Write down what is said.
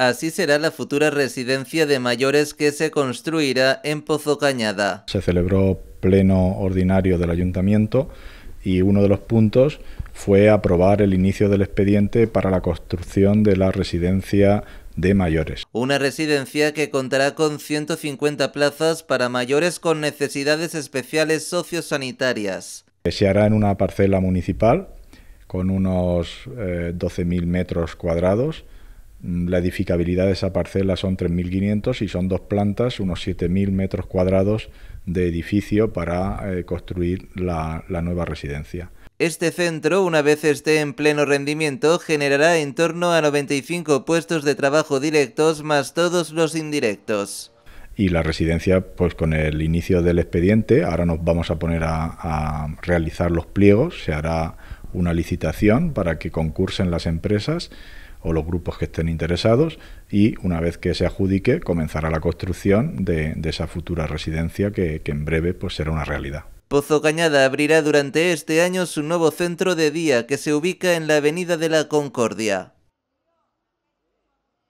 Así será la futura residencia de mayores que se construirá en Pozo Cañada. Se celebró pleno ordinario del ayuntamiento y uno de los puntos fue aprobar el inicio del expediente para la construcción de la residencia de mayores. Una residencia que contará con 150 plazas para mayores con necesidades especiales sociosanitarias. Eh, se hará en una parcela municipal con unos 12.000 eh, metros cuadrados la edificabilidad de esa parcela son 3.500 y son dos plantas, unos 7.000 metros cuadrados de edificio para eh, construir la, nueva residencia. Este centro, una vez esté en pleno rendimiento, generará en torno a 95 puestos de trabajo directos más todos los indirectos. Y la residencia, pues con el inicio del expediente, ahora nos vamos a poner a, a realizar los pliegos, se hará una licitación para que concursen las empresas o los grupos que estén interesados y una vez que se adjudique comenzará la construcción de, esa futura residencia que, que en breve pues, será una realidad. Pozo Cañada abrirá durante este año su nuevo centro de día que se ubica en la Avenida de la Concordia.